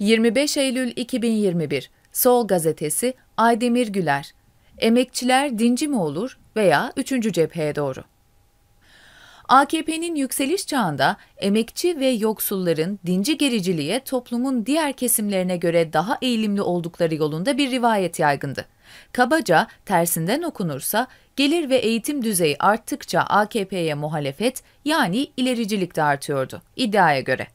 25 Eylül 2021 Sol Gazetesi Aydemir Güler Emekçiler dinci mi olur veya 3. cepheye doğru? AKP'nin yükseliş çağında emekçi ve yoksulların dinci gericiliğe toplumun diğer kesimlerine göre daha eğilimli oldukları yolunda bir rivayet yaygındı. Kabaca tersinden okunursa gelir ve eğitim düzeyi arttıkça AKP'ye muhalefet yani ilericilik de artıyordu iddiaya göre.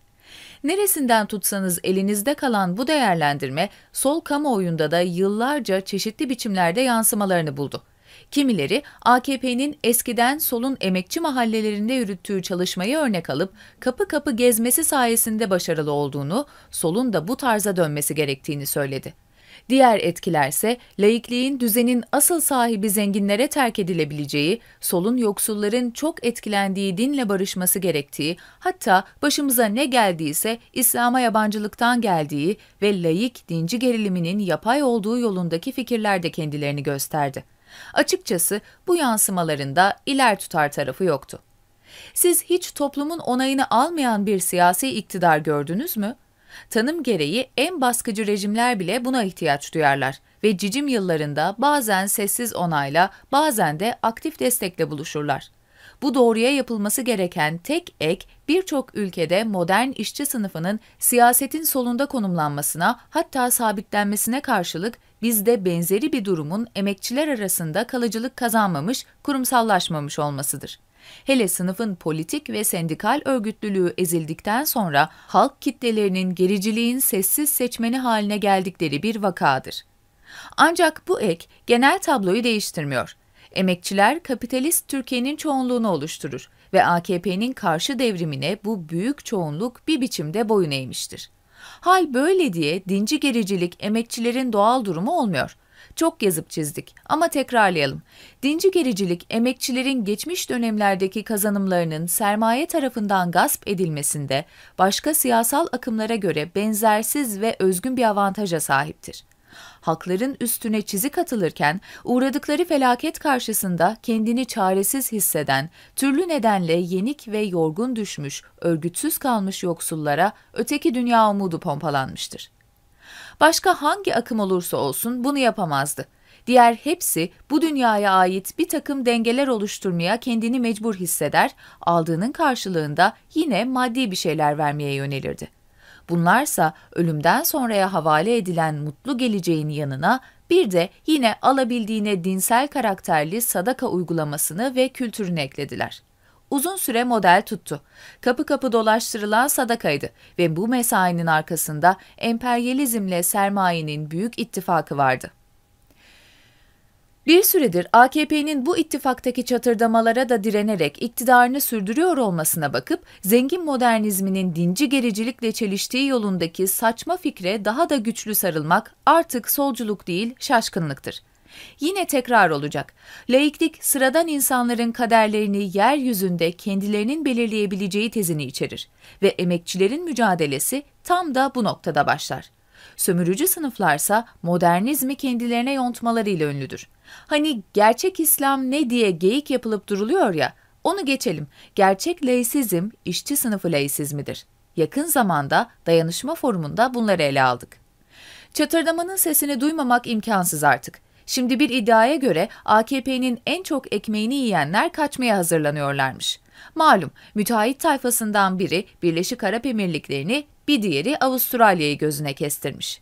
Neresinden tutsanız elinizde kalan bu değerlendirme sol kamuoyunda da yıllarca çeşitli biçimlerde yansımalarını buldu. Kimileri AKP'nin eskiden solun emekçi mahallelerinde yürüttüğü çalışmayı örnek alıp kapı kapı gezmesi sayesinde başarılı olduğunu, solun da bu tarza dönmesi gerektiğini söyledi. Diğer etkilerse laikliğin düzenin asıl sahibi zenginlere terk edilebileceği, solun yoksulların çok etkilendiği dinle barışması gerektiği, hatta başımıza ne geldiyse İslam'a yabancılıktan geldiği ve laik dinci geriliminin yapay olduğu yolundaki fikirler de kendilerini gösterdi. Açıkçası bu yansımalarında iler tutar tarafı yoktu. Siz hiç toplumun onayını almayan bir siyasi iktidar gördünüz mü? Tanım gereği en baskıcı rejimler bile buna ihtiyaç duyarlar ve cicim yıllarında bazen sessiz onayla, bazen de aktif destekle buluşurlar. Bu doğruya yapılması gereken tek ek birçok ülkede modern işçi sınıfının siyasetin solunda konumlanmasına hatta sabitlenmesine karşılık bizde benzeri bir durumun emekçiler arasında kalıcılık kazanmamış, kurumsallaşmamış olmasıdır. Hele sınıfın politik ve sendikal örgütlülüğü ezildikten sonra halk kitlelerinin gericiliğin sessiz seçmeni haline geldikleri bir vakadır. Ancak bu ek genel tabloyu değiştirmiyor. Emekçiler kapitalist Türkiye'nin çoğunluğunu oluşturur ve AKP'nin karşı devrimine bu büyük çoğunluk bir biçimde boyun eğmiştir. Hal böyle diye dinci gericilik emekçilerin doğal durumu olmuyor. Çok yazıp çizdik ama tekrarlayalım. Dinci gericilik emekçilerin geçmiş dönemlerdeki kazanımlarının sermaye tarafından gasp edilmesinde başka siyasal akımlara göre benzersiz ve özgün bir avantaja sahiptir hakların üstüne çizik atılırken uğradıkları felaket karşısında kendini çaresiz hisseden, türlü nedenle yenik ve yorgun düşmüş, örgütsüz kalmış yoksullara öteki dünya umudu pompalanmıştır başka hangi akım olursa olsun bunu yapamazdı. Diğer hepsi bu dünyaya ait bir takım dengeler oluşturmaya kendini mecbur hisseder, aldığının karşılığında yine maddi bir şeyler vermeye yönelirdi. Bunlarsa ölümden sonraya havale edilen mutlu geleceğin yanına bir de yine alabildiğine dinsel karakterli sadaka uygulamasını ve kültürünü eklediler. Uzun süre model tuttu. Kapı kapı dolaştırılan sadakaydı ve bu mesainin arkasında emperyalizmle sermayenin büyük ittifakı vardı. Bir süredir AKP'nin bu ittifaktaki çatırdamalara da direnerek iktidarını sürdürüyor olmasına bakıp zengin modernizminin dinci gericilikle çeliştiği yolundaki saçma fikre daha da güçlü sarılmak artık solculuk değil şaşkınlıktır. Yine tekrar olacak. Laiklik sıradan insanların kaderlerini yeryüzünde kendilerinin belirleyebileceği tezini içerir ve emekçilerin mücadelesi tam da bu noktada başlar. Sömürücü sınıflarsa modernizmi kendilerine yontmalarıyla ünlüdür. Hani gerçek İslam ne diye geyik yapılıp duruluyor ya, onu geçelim. Gerçek laisizm işçi sınıfı laisizmidir. Yakın zamanda dayanışma forumunda bunları ele aldık. Çatırdamanın sesini duymamak imkansız artık. Şimdi bir iddiaya göre AKP'nin en çok ekmeğini yiyenler kaçmaya hazırlanıyorlarmış. Malum müteahhit tayfasından biri Birleşik Arap Emirlikleri'ni bir diğeri Avustralya'yı gözüne kestirmiş.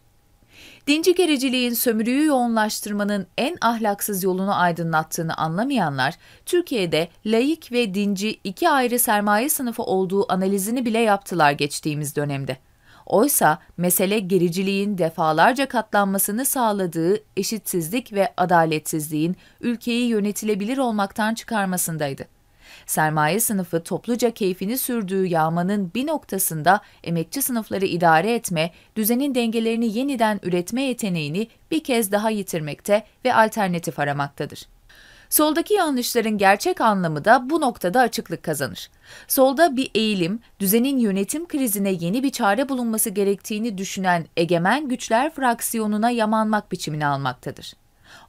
Dinci gericiliğin sömürüyü yoğunlaştırmanın en ahlaksız yolunu aydınlattığını anlamayanlar, Türkiye'de laik ve dinci iki ayrı sermaye sınıfı olduğu analizini bile yaptılar geçtiğimiz dönemde. Oysa mesele gericiliğin defalarca katlanmasını sağladığı eşitsizlik ve adaletsizliğin ülkeyi yönetilebilir olmaktan çıkarmasındaydı. Sermaye sınıfı topluca keyfini sürdüğü yağmanın bir noktasında emekçi sınıfları idare etme, düzenin dengelerini yeniden üretme yeteneğini bir kez daha yitirmekte ve alternatif aramaktadır. Soldaki yanlışların gerçek anlamı da bu noktada açıklık kazanır. Solda bir eğilim, düzenin yönetim krizine yeni bir çare bulunması gerektiğini düşünen egemen güçler fraksiyonuna yamanmak biçimini almaktadır.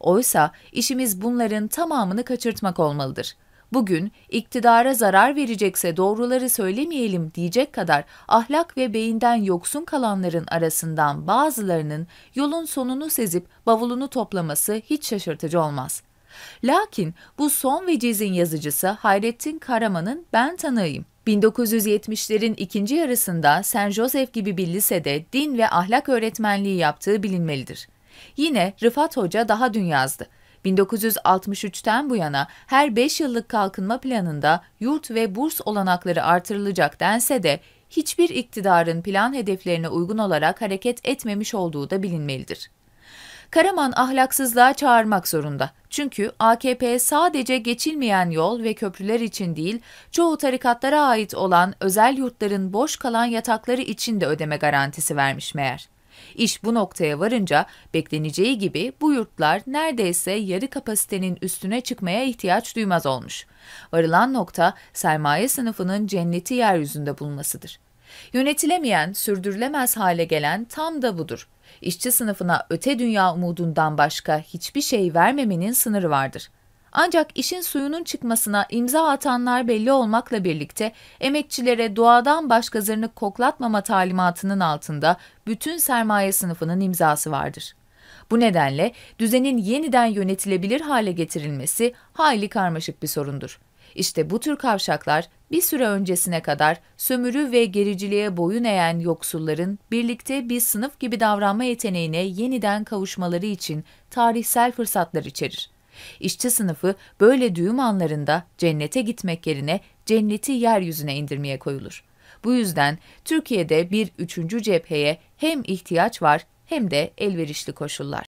Oysa işimiz bunların tamamını kaçırtmak olmalıdır. Bugün iktidara zarar verecekse doğruları söylemeyelim diyecek kadar ahlak ve beyinden yoksun kalanların arasından bazılarının yolun sonunu sezip bavulunu toplaması hiç şaşırtıcı olmaz.'' Lakin bu son vecizin yazıcısı Hayrettin Karaman'ın ben tanığıyım. 1970'lerin ikinci yarısında Saint Joseph gibi bir lisede din ve ahlak öğretmenliği yaptığı bilinmelidir. Yine Rıfat Hoca daha dün yazdı. 1963'ten bu yana her 5 yıllık kalkınma planında yurt ve burs olanakları artırılacak dense de hiçbir iktidarın plan hedeflerine uygun olarak hareket etmemiş olduğu da bilinmelidir. Karaman ahlaksızlığa çağırmak zorunda. Çünkü AKP sadece geçilmeyen yol ve köprüler için değil, çoğu tarikatlara ait olan özel yurtların boş kalan yatakları için de ödeme garantisi vermiş meğer. İş bu noktaya varınca bekleneceği gibi bu yurtlar neredeyse yarı kapasitenin üstüne çıkmaya ihtiyaç duymaz olmuş. Varılan nokta sermaye sınıfının cenneti yeryüzünde bulunmasıdır. Yönetilemeyen, sürdürülemez hale gelen tam da budur. İşçi sınıfına öte dünya umudundan başka hiçbir şey vermemenin sınırı vardır. Ancak işin suyunun çıkmasına imza atanlar belli olmakla birlikte emekçilere doğadan başka zırnık koklatmama talimatının altında bütün sermaye sınıfının imzası vardır. Bu nedenle düzenin yeniden yönetilebilir hale getirilmesi hayli karmaşık bir sorundur. İşte bu tür kavşaklar bir süre öncesine kadar sömürü ve gericiliğe boyun eğen yoksulların birlikte bir sınıf gibi davranma yeteneğine yeniden kavuşmaları için tarihsel fırsatlar içerir. İşçi sınıfı böyle düğüm anlarında cennete gitmek yerine cenneti yeryüzüne indirmeye koyulur. Bu yüzden Türkiye'de bir üçüncü cepheye hem ihtiyaç var hem de elverişli koşullar.